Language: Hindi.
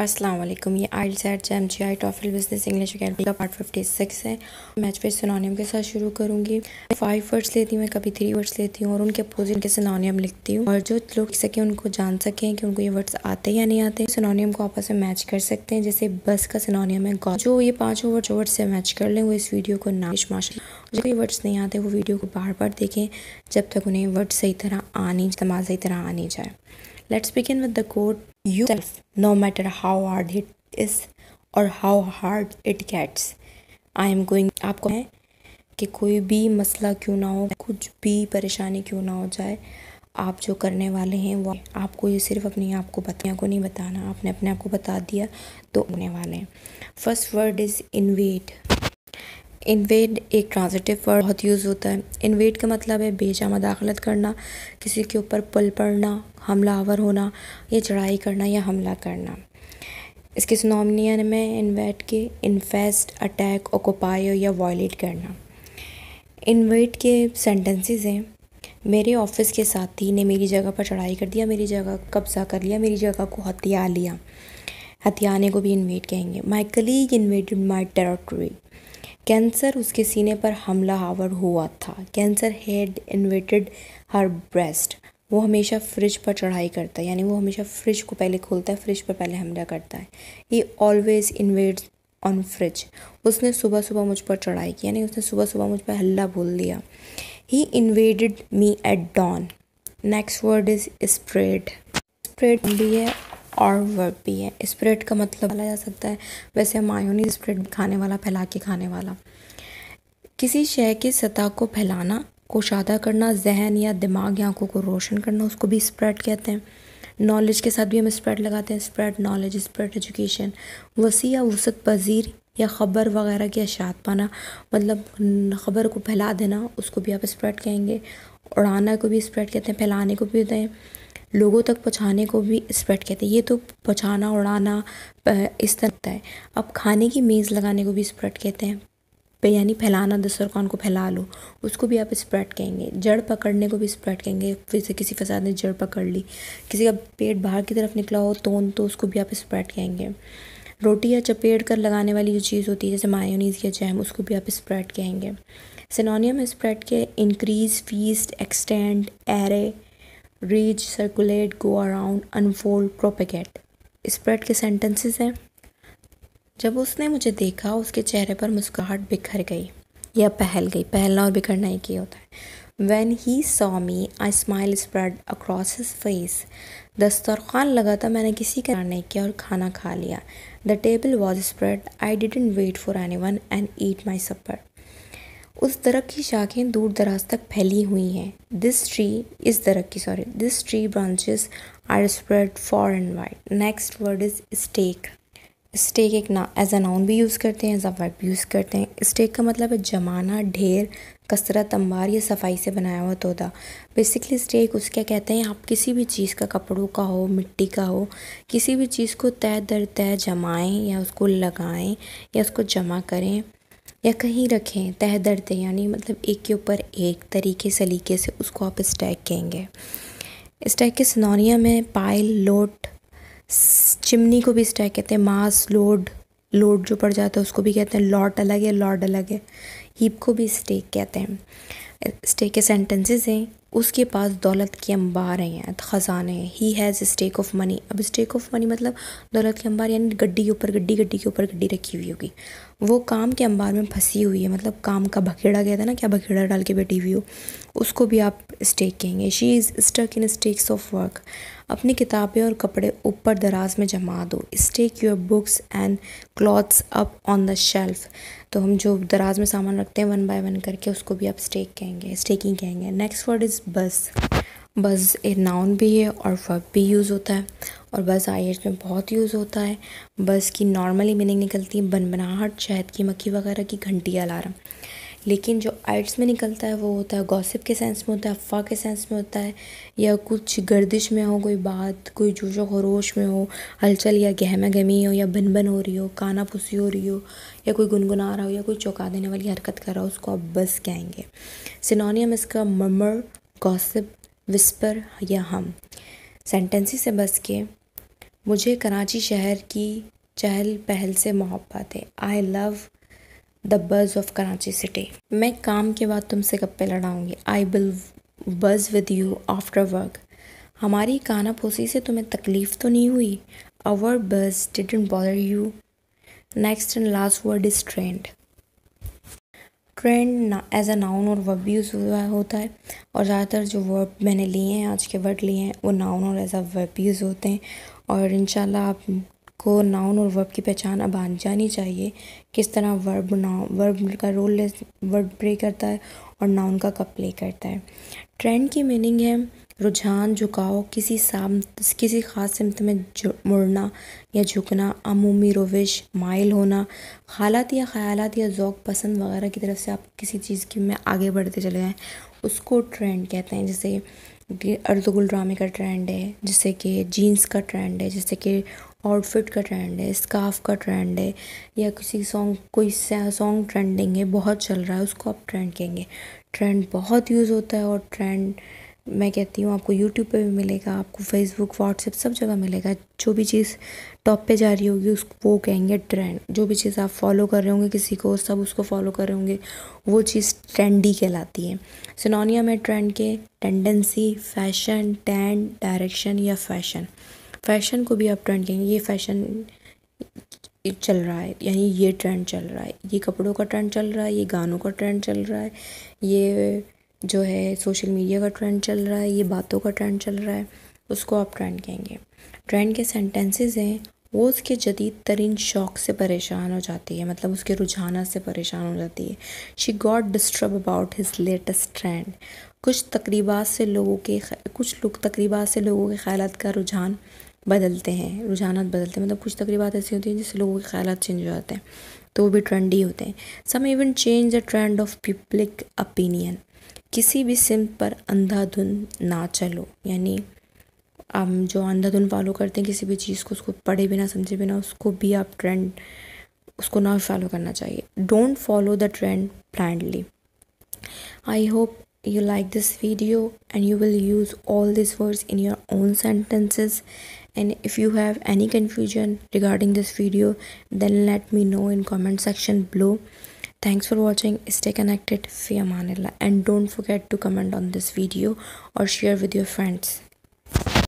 असलम ये आई सैड जैम जी आई टॉफिल बिजनेस इंग्लिश अकेडमी का पार्ट फिफ्टी सिक्स है मैच फिर सिनोनियम के साथ शुरू करूँगी फाइव वर्ड्स लेती हूँ मैं कभी थ्री वर्ड्स लेती हूँ और उनके अपोजिट के सिनोनियम लिखती हूँ और जो लोग सकें उनको जान सकें कि उनको ये वर्ड्स आते या नहीं आते सिनोनियम को आपस में मैच कर सकते हैं जैसे बस का सिनोनियम है गॉ जो ये पाँचों वर्ड्स वर्ड से मैच कर लें वो इस वीडियो को नाश माश जो भी वर्ड्स नहीं आते वो वीडियो को बार बार देखें जब तक उन्हें वर्ड सही तरह आनी इस्तेमाल सही तरह आनी जाए let's begin with the quote yourself no matter how hard it is और how hard it gets I am going आपको है कि कोई भी मसला क्यों ना हो कुछ भी परेशानी क्यों ना हो जाए आप जो करने वाले हैं वो आपको ये सिर्फ अपने आप को बताने को नहीं बताना आपने अपने आप को बता दिया तो होने वाले हैं first word is invade invade एक ट्रांजिटिव वर्ड बहुत यूज़ होता है इन्वेड का मतलब है बेजा मदाखलत करना किसी के ऊपर पल पड़ना हमलावर होना या चढ़ाई करना या हमला करना इसके सिनोमिनियन में इन्वेट के इन्फेस्ट अटैक ओकोपाई या वॉयलेट करना इन्वेट के सेंटेंसेस हैं मेरे ऑफिस के साथी ने मेरी जगह पर चढ़ाई कर दिया मेरी जगह कब्ज़ा कर लिया मेरी जगह को हथिया लिया हथियाने को भी इन्वेट कहेंगे my colleague invaded my territory cancer उसके सीने पर हमला आवर हुआ था cancer had invaded her breast वो हमेशा फ्रिज पर चढ़ाई करता है यानी वो हमेशा फ्रिज को पहले खोलता है फ्रिज पर पहले हमला करता है he always invade on fridge उसने सुबह सुबह मुझ पर चढ़ाई की यानी उसने सुबह सुबह मुझ पर हल्ला बोल दिया he invaded me at dawn next word is spread spread भी है और वर्ब भी है स्प्रेड का मतलब बोला जा सकता है वैसे मायोनी स्प्रेड खाने वाला फैला के खाने वाला किसी शय की सतह को फैलाना कोशादा करना जहन या दिमाग या आंखों को रोशन करना उसको भी स्प्रेड कहते हैं नॉलेज के साथ भी हम स्प्रेड लगाते हैं स्प्रेड नॉलेज स्प्रेड एजुकेशन वसी या वसत पजीर या ख़बर वगैरह की अशात पाना मतलब ख़बर को फैला देना उसको भी आप स्प्रेड कहेंगे उड़ाना को भी स्प्रेड कहते हैं फैलाने को भी होते हैं लोगों तक पहुँचाने को भी स्प्रेड कहते हैं ये तो पहुँचाना उड़ाना इस तरह होता है अब खाने की मेज़ लगाने को भी स्प्रेड कहते हैं पे यानी फैलाना दस्तरखान को फैला लो उसको भी आप स्प्रेड कहेंगे जड़ पकड़ने को भी स्प्रेड कहेंगे जैसे किसी फसाद ने जड़ पकड़ ली किसी का पेट बाहर की तरफ निकला हो तोन तो उसको भी आप स्प्रेड कहेंगे रोटी या चपेट कर लगाने वाली जो चीज़ होती है जैसे मायोनीज़ या जैम उसको भी आप स्प्रेड कहेंगे सिनोनियम स्प्रेड के increase fees extend array reach circulate go around unfold propagate spread के सेंटेंसेस हैं जब उसने मुझे देखा उसके चेहरे पर मुस्कुराहट बिखर गई या पहल गई पहलना और बिखरना एक ही होता है when he saw me a smile spread across his face दस्तरखान लगा था मैंने किसी का नहीं किया और खाना खा लिया the table was spread I didn't wait for anyone and eat my supper उस दरक़ की शाखें दूर दराज तक फैली हुई हैं दिस ट्री इस दरख की sorry this tree branches are spread far and wide next word is stack stack एक ना एज अ नाउन भी यूज़ करते हैं एज अ भी यूज़ करते हैं स्टेक का मतलब है जमाना ढेर कसरत अंबार या सफाई से बनाया हुआ तोदा बेसिकली स्टेक उसके कहते हैं आप किसी भी चीज़ का कपड़ों का हो मिट्टी का हो किसी भी चीज़ को तय दर तय जमाएं या उसको लगाएं या उसको जमा करें या कहीं रखें तह दर्दे यानी मतलब एक के ऊपर एक तरीके सलीके से उसको आप स्टैक कहेंगे स्टैक के सनौनिया में पाइल लोट चिमनी को भी स्टैक कहते हैं मास लोड लोड जो पड़ जाता है उसको भी कहते हैं लॉट अलग है लॉड अलग है हीप को भी स्टेक कहते हैं स्टेक के सेंटेंसेस हैं उसके पास दौलत के अंबार हैं ख़जाने हैं he has stack of money अब स्टेक ऑफ मनी मतलब दौलत के अंबार यानी गड्डी के ऊपर गड्डी गड्डी के ऊपर गड्डी रखी हुई होगी वो काम के अंबार में फंसी हुई है मतलब काम का भखेड़ा गया था ना क्या भखेड़ा डाल के बैठी हुई हो उसको भी आप स्टेक कहेंगे she is stuck in stacks of work अपनी किताबें और कपड़े ऊपर दराज में जमा दो stack your books and clothes up on the shelf तो हम जो दराज में सामान रखते हैं वन बाय वन करके उसको भी आप स्टेक कहेंगे स्टेकिंग कहेंगे नेक्स्ट वर्ड इज़ बस बस ए नाउन भी है और वर्ब भी यूज़ होता है और बस आई में बहुत यूज़ होता है बस की नॉर्मली मीनिंग निकलती है बनबनाहट शहद की मक्खी वगैरह की घंटी अलार्म लेकिन जो आर्ट्स में निकलता है वो होता है गॉसिप के सेंस में होता है अफवाह के सेंस में होता है या कुछ गर्दिश में हो कोई बात कोई जोशो खरोश में हो हलचल या गहमा गहमी हो या बन बन हो रही हो काना पुसी हो रही हो या कोई गुनगुना रहा हो या कोई चौंका देने वाली हरकत कर रहा हो उसको आप बस कहेंगे सिनोनियम इसका ममर गॉसिप विस्पर या हम सेंटेंसी से बस के मुझे कराची शहर की चहल पहल से मोहब्बत है I love the buzz of Karachi city मैं काम के बाद तुमसे कब पे लड़ाऊँगी I will buzz with you after work हमारी काना फोसी से तुम्हें तकलीफ़ तो नहीं हुई our buzz didn't bother you next and last word is trend trend as a noun और वर्ब यूज़ हुआ होता है और ज़्यादातर जो वर्ब मैंने लिए हैं आज के वर्ड लिए हैं वो नाउन और एज अ वर्ब यूज़ होते हैं और इन आप को नाउन और वर्ब की पहचान अब आ जानी चाहिए किस तरह वर्ब नाउ वर्ब का रोल ले वर्ब प्ले करता है और नाउन का कब प्ले करता है ट्रेंड की मीनिंग है रुझान झुकाव किसी साम किसी ख़ास सिमत में मुड़ना या झुकना अमूमी रोविश माइल होना हालात या ख़्यालात या जौक पसंद वगैरह की तरफ से आप किसी चीज़ की में आगे बढ़ते चले जाएँ उसको ट्रेंड कहते हैं जैसे अर्दुगुल ड्रामे का ट्रेंड है जैसे कि जीन्स का ट्रेंड है जैसे कि आउटफिट का ट्रेंड है स्काफ का ट्रेंड है या किसी सॉन्ग कोई सॉन्ग ट्रेंडिंग है बहुत चल रहा है उसको आप ट्रेंड कहेंगे ट्रेंड बहुत यूज़ होता है और ट्रेंड मैं कहती हूँ आपको यूट्यूब पे भी मिलेगा आपको फेसबुक व्हाट्सएप सब जगह मिलेगा जो भी चीज़ टॉप पे जा रही होगी उसको वो कहेंगे ट्रेंड जो भी चीज़ आप फॉलो कर रहे होंगे किसी को सब उसको फॉलो कर रहे होंगे वो चीज़ ट्रेंडी कहलाती है सिनोनिया में ट्रेंड के टेंडेंसी फैशन टैंड डायरेक्शन या फैशन फैशन को भी आप ट्रेंड कहेंगे ये फैशन चल रहा है यानी ये ट्रेंड चल रहा है ये कपड़ों का ट्रेंड चल रहा है ये गानों का ट्रेंड चल रहा है ये जो है सोशल मीडिया का ट्रेंड चल रहा है ये बातों का ट्रेंड चल रहा है उसको आप ट्रेंड कहेंगे ट्रेंड के सेंटेंसेस हैं वो उसके जदीद तरीन शौक से परेशान हो जाती है मतलब उसके रुझाना से परेशान हो जाती है she got disturb about his latest trend कुछ तकरीबा से लोगों के कुछ लोग तकरीबा से लोगों के ख्याल का रुझान बदलते हैं रुझान बदलते हैं मतलब कुछ तकरीबा ऐसी होती हैं जिससे लोगों के ख्याल चेंज हो जाते हैं तो वो भी ट्रेंडी होते हैं some even change the trend of public opinion किसी भी सिम पर अंधाधुन ना चलो यानी हम जो अंधाधुन फॉलो करते हैं किसी भी चीज़ को उसको पढ़े बिना समझे बिना उसको भी आप ट्रेंड उसको ना फॉलो करना चाहिए don't follow the trend blindly I hope you like this video and you will use all this words in your own sentences and if you have any confusion regarding this video then let me know in comment section below thanks for watching stay connected fi amanillah and don't forget to comment on this video or share with your friends